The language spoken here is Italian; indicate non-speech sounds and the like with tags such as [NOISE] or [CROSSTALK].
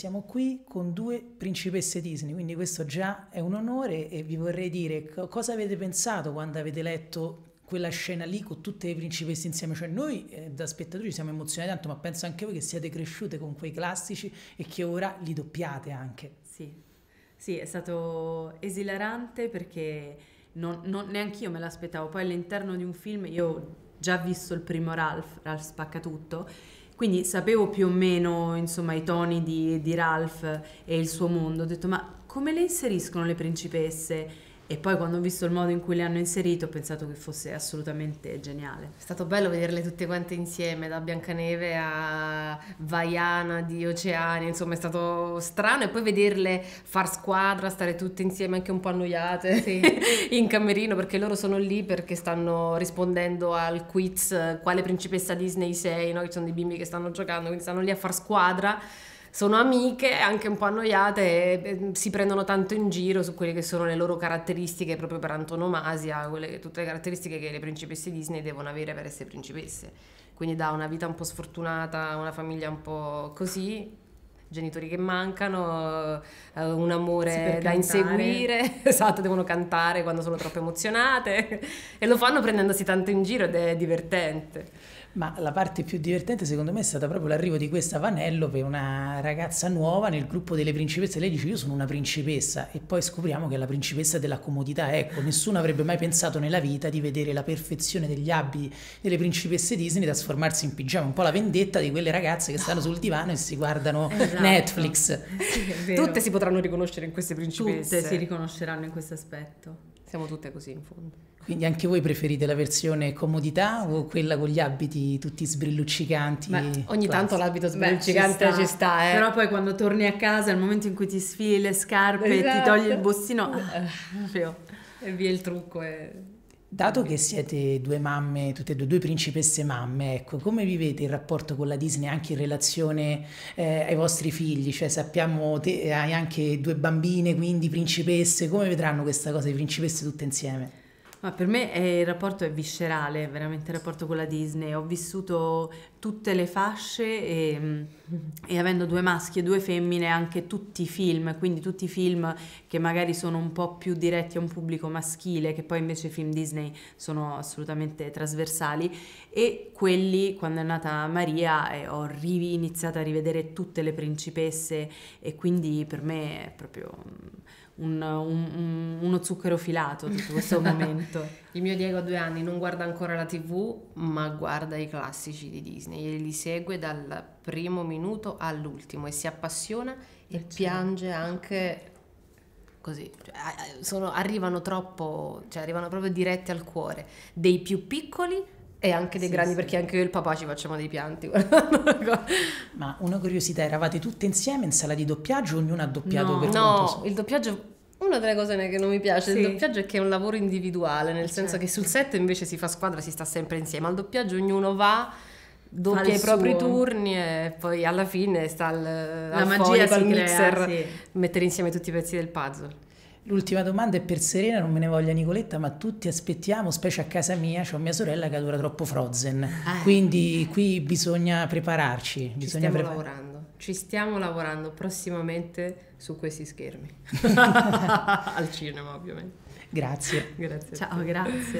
Siamo qui con due principesse Disney, quindi questo già è un onore e vi vorrei dire cosa avete pensato quando avete letto quella scena lì con tutte le principesse insieme, cioè noi eh, da spettatori siamo emozionati tanto, ma penso anche voi che siete cresciute con quei classici e che ora li doppiate anche. Sì, sì è stato esilarante perché non, non, neanche io me l'aspettavo, poi all'interno di un film io ho già visto il primo Ralph, Ralph Spaccatutto, quindi sapevo più o meno insomma, i toni di, di Ralph e il suo mondo. Ho detto, ma come le inseriscono le principesse? e poi quando ho visto il modo in cui le hanno inserito ho pensato che fosse assolutamente geniale. È stato bello vederle tutte quante insieme, da Biancaneve a Vaiana di Oceani, insomma è stato strano e poi vederle far squadra, stare tutte insieme anche un po' annoiate sì. [LAUGHS] in camerino perché loro sono lì perché stanno rispondendo al quiz eh, quale principessa Disney sei, no? ci sono dei bimbi che stanno giocando, quindi stanno lì a far squadra sono amiche, anche un po' annoiate e mm, si prendono tanto in giro su quelle che sono le loro caratteristiche proprio per antonomasia, quelle, tutte le caratteristiche che le principesse Disney devono avere per essere principesse. Quindi da una vita un po' sfortunata, una famiglia un po' così, genitori che mancano, eh, un amore sì, da inseguire, [LAUGHS] esatto, devono cantare quando sono troppo emozionate e lo fanno prendendosi tanto in giro ed è divertente. Ma la parte più divertente secondo me è stata proprio l'arrivo di questa per una ragazza nuova nel gruppo delle principesse. Lei dice io sono una principessa e poi scopriamo che è la principessa della comodità. Ecco, nessuno avrebbe mai pensato nella vita di vedere la perfezione degli abiti delle principesse Disney trasformarsi in pigiama, un po' la vendetta di quelle ragazze che stanno sul divano e si guardano esatto esatto. Netflix. Sì, Tutte si potranno riconoscere in queste principesse. Tutte si riconosceranno in questo aspetto. Siamo tutte così in fondo. Quindi anche voi preferite la versione comodità o quella con gli abiti tutti sbrilluccicanti? Beh, ogni quasi. tanto l'abito sbrilluccicante Beh, ci sta, ci sta eh. però poi quando torni a casa, al momento in cui ti sfili le scarpe esatto. e ti togli il esatto. bossino, ah, [LAUGHS] e via il trucco. È... Dato che siete due mamme, tutte e due, due principesse mamme, ecco, come vivete il rapporto con la Disney anche in relazione eh, ai vostri figli? Cioè sappiamo che hai anche due bambine, quindi principesse, come vedranno questa cosa di principesse tutte insieme? Ma per me è, eh, il rapporto è viscerale, veramente il rapporto con la Disney. Ho vissuto tutte le fasce e, e, avendo due maschi e due femmine anche tutti i film, quindi tutti i film che magari sono un po' più diretti a un pubblico maschile, che poi invece i film Disney sono assolutamente trasversali, e quelli, quando è nata Maria, eh, ho iniziato a rivedere tutte le principesse e quindi per me è proprio un, un, uno zucchero filato tutto questo momento. [LAUGHS] Il mio Diego ha due anni non guarda ancora la tv, ma guarda i classici di Disney e li segue dal primo minuto all'ultimo e si appassiona e, e piange anche così, cioè, sono, arrivano troppo, cioè arrivano proprio diretti al cuore, dei più piccoli e anche dei sì, grandi, sì. perché anche io e il papà ci facciamo dei pianti. [LAUGHS] Ma una curiosità, eravate tutte insieme in sala di doppiaggio, ognuno ha doppiato no, per no, conto No, il doppiaggio una delle cose che non mi piace del doppiaggio è che è un lavoro individuale, nel eh, senso certo. che sul certo. set invece si fa squadra, si sta sempre insieme. Al doppiaggio ognuno va doppia i suo. propri turni e poi alla fine sta al, la al magia fonico, al mixer crea, sì. mettere insieme tutti i pezzi del puzzle. L'ultima domanda è per Serena, non me ne voglia Nicoletta, ma tutti aspettiamo, specie a casa mia, c'ho mia sorella che adora troppo Frozen, ah, quindi eh. qui bisogna prepararci. Ci bisogna stiamo prepar- lavorando, ci stiamo lavorando prossimamente su questi schermi, [LAUGHS] al cinema ovviamente. Grazie. grazie Ciao, grazie.